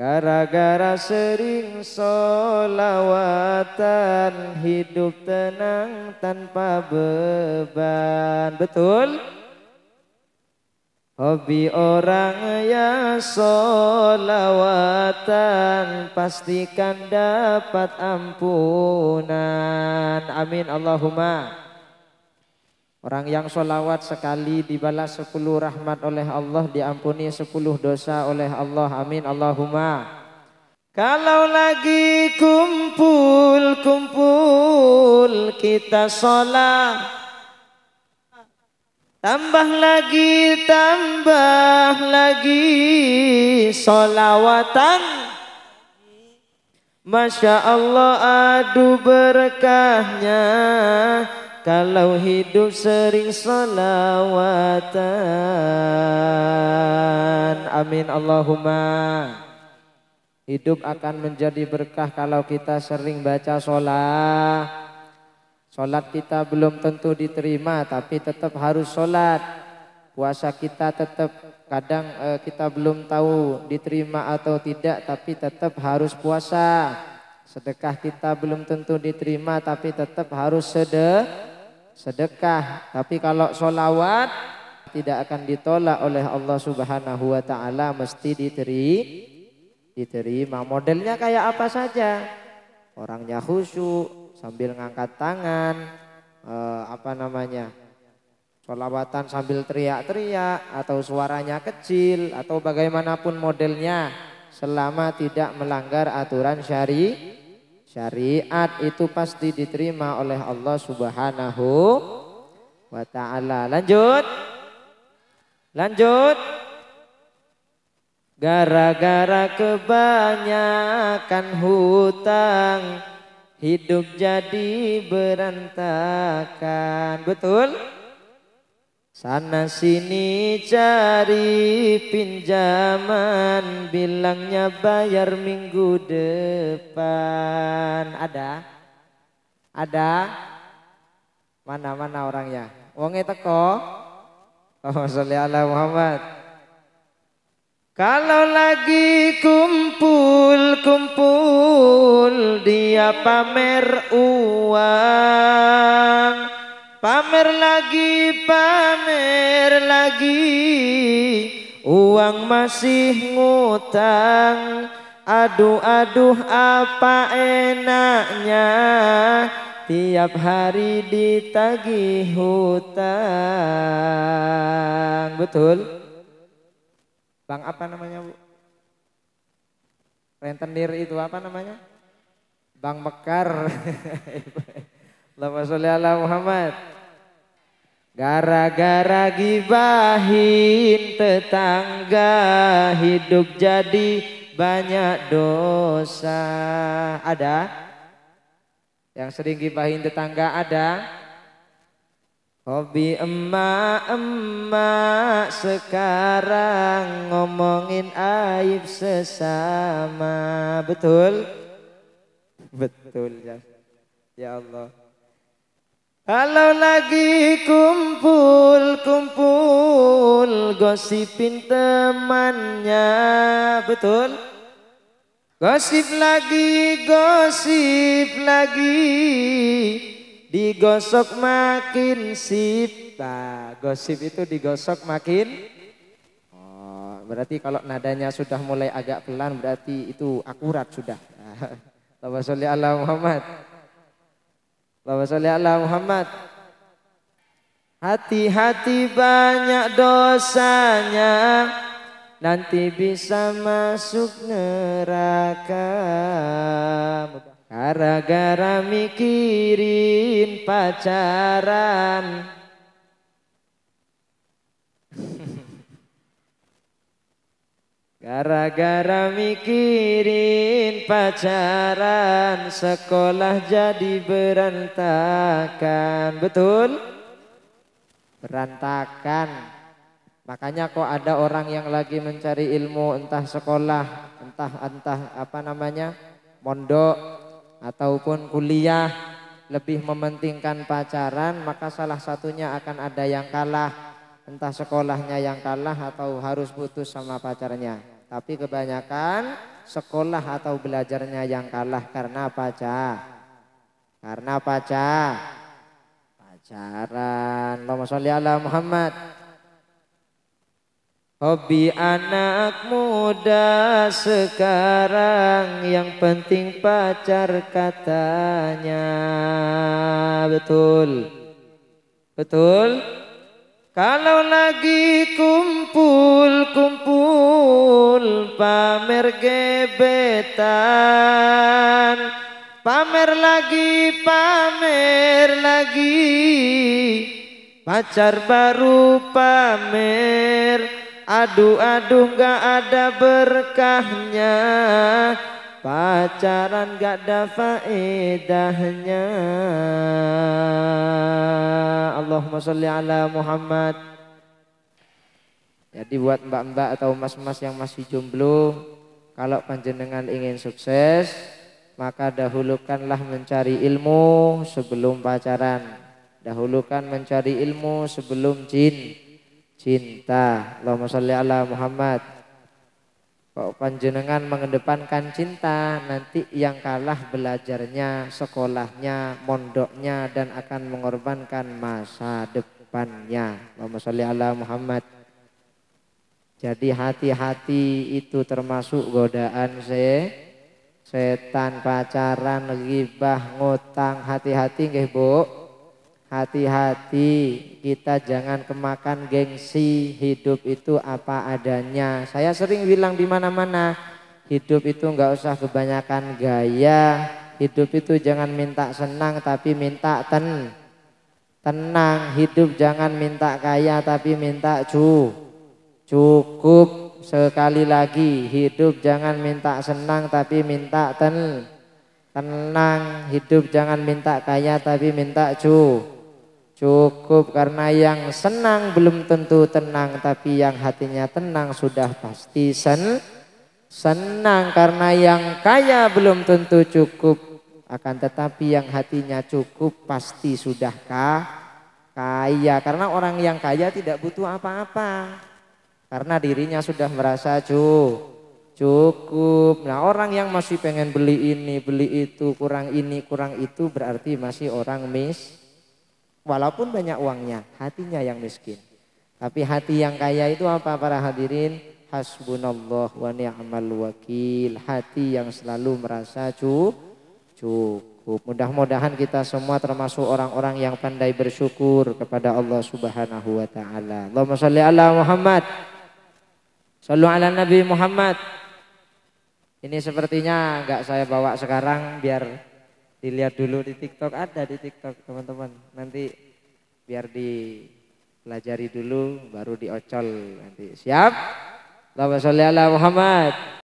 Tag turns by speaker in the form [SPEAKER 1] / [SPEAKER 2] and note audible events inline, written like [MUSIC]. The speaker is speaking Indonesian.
[SPEAKER 1] Gara-gara sering solawatan Hidup tenang tanpa beban Betul? Hobi orang yang solawatan Pastikan dapat ampunan Amin Allahumma Orang yang sholawat sekali dibalas sepuluh rahmat oleh Allah, diampuni sepuluh dosa oleh Allah. Amin. Allahumma. Kalau lagi kumpul-kumpul kita sholat Tambah lagi, tambah lagi sholawatan Masya Allah adu berkahnya kalau hidup sering salawatan Amin Allahumma Hidup akan menjadi berkah kalau kita sering baca sholat Sholat kita belum tentu diterima tapi tetap harus sholat Puasa kita tetap kadang eh, kita belum tahu diterima atau tidak tapi tetap harus puasa Sedekah kita belum tentu diterima tapi tetap harus sedekah sedekah. Tapi kalau solawat tidak akan ditolak oleh Allah Subhanahu wa taala mesti diteri diterima. Modelnya kayak apa saja? Orangnya khusyuk sambil ngangkat tangan eh, apa namanya? Solawatan sambil teriak-teriak atau suaranya kecil atau bagaimanapun modelnya selama tidak melanggar aturan syari Syariat itu pasti diterima oleh Allah Subhanahu wa taala. Lanjut. Lanjut. Gara-gara kebanyakan hutang hidup jadi berantakan. Betul? Sana sini cari pinjaman Bilangnya bayar minggu depan Ada? Ada? Mana-mana orangnya? Wonge teko? Oh, sholli Muhammad Kalau lagi kumpul-kumpul Dia pamer uang Pamer lagi, pamer lagi Uang masih ngutang Aduh-aduh apa enaknya Tiap hari ditagih hutang Betul? Bang apa namanya Bu? Rentenir itu apa namanya? Bang Mekar. [LAUGHS] Allahumma sholli ala Muhammad. Gara-gara gibahin tetangga hidup jadi banyak dosa. Ada? Yang sering gibahin tetangga ada? Hobi emak-emak sekarang ngomongin aib sesama. Betul? Betul ya. Ya Allah. Kalau lagi kumpul-kumpul gosipin temannya, betul? Gosip lagi, gosip lagi, digosok makin sip. Nah, gosip itu digosok makin. Oh, berarti kalau nadanya sudah mulai agak pelan berarti itu akurat sudah. [LAUGHS] Allahumma sholli ala Muhammad. Allahumma sholli ala Muhammad. Hati-hati banyak dosanya nanti bisa masuk neraka gara-gara mikirin pacaran Gara-gara mikirin pacaran sekolah jadi berantakan. Betul? Berantakan. Makanya kok ada orang yang lagi mencari ilmu entah sekolah, entah entah apa namanya? mondok ataupun kuliah lebih mementingkan pacaran, maka salah satunya akan ada yang kalah entah sekolahnya yang kalah atau harus putus sama pacarnya. Tapi kebanyakan sekolah atau belajarnya yang kalah karena pacar. Karena pacar. Pacaran. Allahumma sholli ala Muhammad. Hobi anak muda sekarang yang penting pacar katanya. Betul. Betul. Kalau lagi kumpul-kumpul pamer gebetan Pamer lagi, pamer lagi Pacar baru pamer Aduh-aduh gak ada berkahnya Pacaran gak ada faedahnya Allahumma sholli ala Muhammad Jadi buat mbak-mbak atau mas-mas yang masih jomblo Kalau panjenengan ingin sukses Maka dahulukanlah mencari ilmu sebelum pacaran Dahulukan mencari ilmu sebelum jin cinta Allahumma sholli ala Muhammad Kok panjenengan mengedepankan cinta, nanti yang kalah belajarnya, sekolahnya, mondoknya dan akan mengorbankan masa depannya. Allahumma sholli ala Muhammad. Jadi hati-hati itu termasuk godaan se setan pacaran, ribah, ngutang, hati-hati nggih, Bu hati-hati kita jangan kemakan gengsi hidup itu apa adanya saya sering bilang di mana-mana hidup itu nggak usah kebanyakan gaya hidup itu jangan minta senang tapi minta ten tenang hidup jangan minta kaya tapi minta cu cukup sekali lagi hidup jangan minta senang tapi minta ten tenang hidup jangan minta kaya tapi minta cu Cukup karena yang senang belum tentu tenang tapi yang hatinya tenang sudah pasti sen senang karena yang kaya belum tentu cukup akan tetapi yang hatinya cukup pasti sudah kah kaya karena orang yang kaya tidak butuh apa-apa karena dirinya sudah merasa cukup cukup. Nah orang yang masih pengen beli ini, beli itu, kurang ini, kurang itu berarti masih orang mis Walaupun banyak uangnya, hatinya yang miskin. Tapi hati yang kaya itu apa para hadirin? Hasbunallah wa ni'mal wakil. Hati yang selalu merasa cukup. Mudah-mudahan kita semua termasuk orang-orang yang pandai bersyukur kepada Allah Subhanahu wa taala. Allahumma shalli ala Muhammad. Shallu ala Nabi Muhammad. Ini sepertinya enggak saya bawa sekarang biar dilihat dulu di TikTok ada di TikTok teman-teman nanti biar dipelajari dulu baru diocol nanti siap Allahumma sholli ala Muhammad